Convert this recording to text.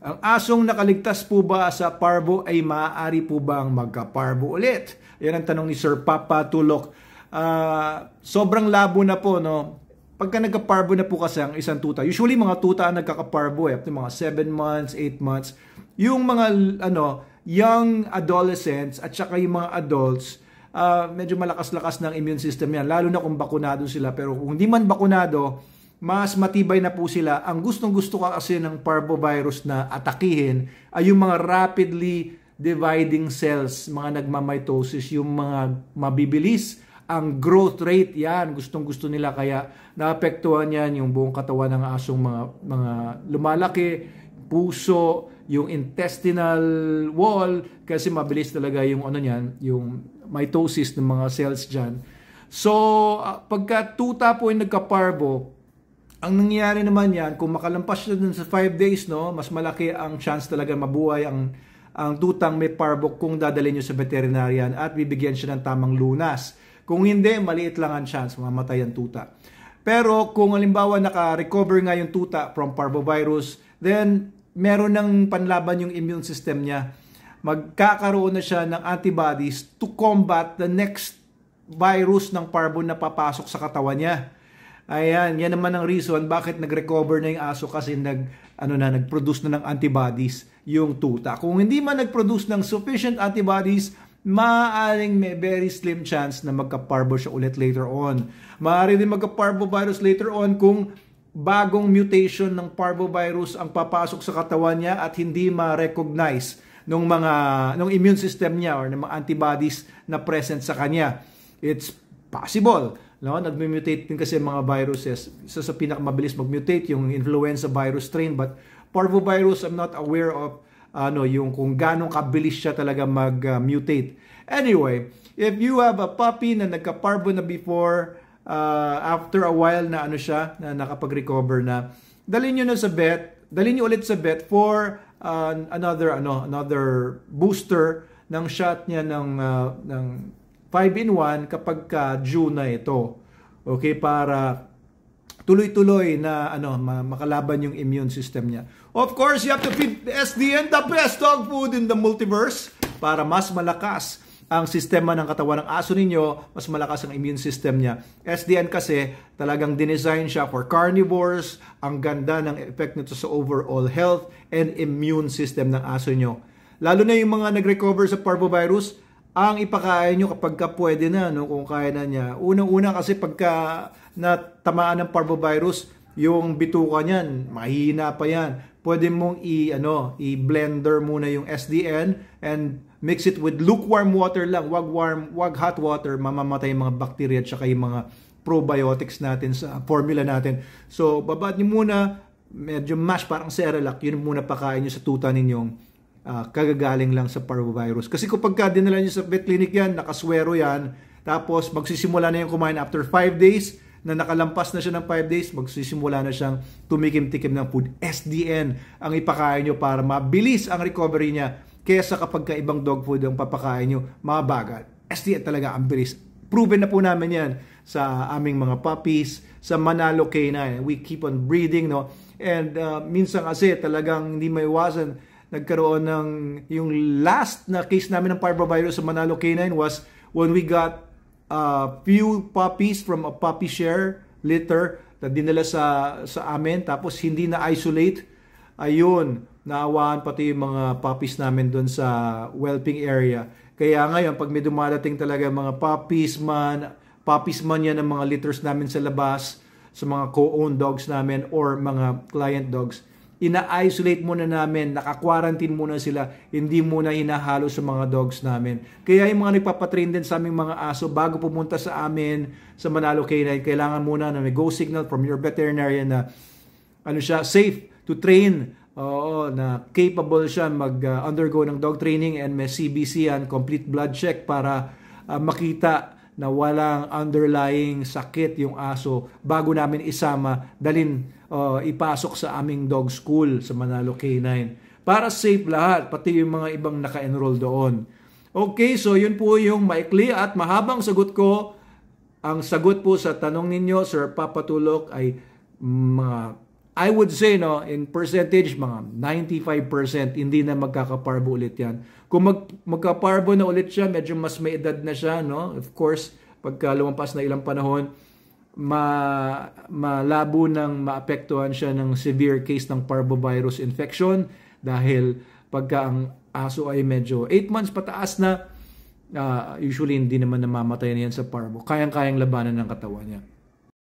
Ang asong nakaligtas po ba sa parvo ay maaari po bang magka-parvo ulit? Yan ang tanong ni Sir Papa Tulok. Uh, sobrang labo na po, no? Pagka nagka-parvo na po kasi ang isang tuta, usually mga tuta ang nagka parvo eh, mga 7 months, 8 months. Yung mga ano, young adolescents at saka yung mga adults, uh, medyo malakas-lakas ng immune system yan, lalo na kung bakunado sila. Pero kung hindi man bakunado, mas matibay na po sila. Ang gustong gusto ka kasi ng parvovirus na atakihin ay yung mga rapidly dividing cells, mga nagmamitosis, yung mga mabibilis ang growth rate yan gustong gusto nila kaya naapektuhan yan yung buong katawan ng asong mga mga lumalaki puso yung intestinal wall kasi mabilis talaga yung ano niyan yung mitosis ng mga cells diyan so ah, pagka tuta po yung nagka-parvo, ang nangyayari naman yan, kung makalampas na dun sa 5 days, no, mas malaki ang chance talaga mabuhay ang, ang tutang may parbok kung dadalhin nyo sa veterinarian at bibigyan siya ng tamang lunas. Kung hindi, maliit lang ang chance mamatay ang tuta. Pero kung halimbawa naka-recover nga yung tuta from parvovirus, then meron ng panlaban yung immune system niya. Magkakaroon na siya ng antibodies to combat the next virus ng parvo na papasok sa katawan niya. Ayan, yan naman ang reason bakit nag-recover na yung aso kasi nag, ano na, nag-produce na ng antibodies yung tuta. Kung hindi man nag-produce ng sufficient antibodies, maaaring may very slim chance na magka-parvo siya ulit later on. Maaari din magka parvovirus later on kung bagong mutation ng parvovirus ang papasok sa katawan niya at hindi ma-recognize ng mga ng immune system niya or ng mga antibodies na present sa kanya. It's possible. No, nagmi-mutate din kasi mga viruses. Isa sa pinakamabilis mag-mutate yung influenza virus strain but parvovirus I'm not aware of ano yung kung gaano kabilis siya talaga mag-mutate. Uh, anyway, if you have a puppy na nagka-parvo na before, uh, after a while na ano siya, na nakapag-recover na, dalhin niyo na sa vet, dalhin niyo ulit sa vet for uh, another ano, another booster ng shot niya ng uh, ng 5 in 1 kapag ka June na ito. Okay, para tuloy-tuloy na ano makalaban yung immune system niya. Of course, you have to feed SDN the best dog food in the multiverse para mas malakas ang sistema ng katawan ng aso ninyo, mas malakas ang immune system niya. SDN kasi talagang dinesign siya for carnivores. Ang ganda ng effect nito sa overall health and immune system ng aso nyo. Lalo na yung mga nag-recover sa parvovirus, ang ipakain nyo kapag ka pwede na, no, kung kaya na niya. Unang-una kasi pagka natamaan ng parvovirus, yung bituka niyan, mahina pa yan. Pwede mong i, ano, i-blender muna yung SDN and mix it with lukewarm water lang. Wag warm, wag hot water, mamamatay yung mga bacteria at saka yung mga probiotics natin sa formula natin. So, babad niyo muna, medyo mash, parang Cerelac, yun muna pakain nyo sa tuta ninyong uh, kagagaling lang sa parvovirus. Kasi kapag ka dinala nyo sa vet clinic yan, nakaswero yan, tapos magsisimula na yung kumain after 5 days, na nakalampas na siya ng 5 days, magsisimula na siyang tumikim-tikim ng food. SDN ang ipakain nyo para mabilis ang recovery niya kesa kapag ka ibang dog food ang papakain nyo, mabagal. bagal. SDN talaga ang bilis. Proven na po namin yan sa aming mga puppies, sa Manalo Canine. We keep on breeding, no? And uh, minsan kasi talagang hindi maiwasan nagkaroon ng yung last na case namin ng parvovirus sa Manalo Canine was when we got a uh, few puppies from a puppy share litter na dinala sa sa amin tapos hindi na isolate ayun naawaan pati yung mga puppies namin doon sa whelping area kaya ngayon pag may dumadating talaga mga puppies man puppies man yan ng mga litters namin sa labas sa mga co-owned dogs namin or mga client dogs ina-isolate muna namin, naka-quarantine muna sila, hindi muna inahalo sa mga dogs namin. Kaya yung mga nagpapatrain din sa aming mga aso, bago pumunta sa amin sa Manalo Canine, kailangan muna na may go signal from your veterinarian na ano siya, safe to train Oo, na capable siya mag-undergo ng dog training and may CBC and complete blood check para uh, makita na walang underlying sakit yung aso bago namin isama dalin uh, ipasok sa aming dog school sa Manalo K9 para safe lahat, pati yung mga ibang naka-enroll doon. Okay, so yun po yung maikli at mahabang sagot ko. Ang sagot po sa tanong ninyo, Sir Papa Tulok, ay mga, I would say no, in percentage, mga 95%, hindi na magkakaparbo ulit yan. Kung mag, magkaparbo na ulit siya, medyo mas may edad na siya, no? Of course, pagka lumampas na ilang panahon, ma, malabo nang maapektuhan siya ng severe case ng parvovirus infection dahil pagka ang aso ay medyo 8 months pataas na, uh, usually hindi naman namamatay niyan sa parvo. Kayang-kayang labanan ng katawan niya.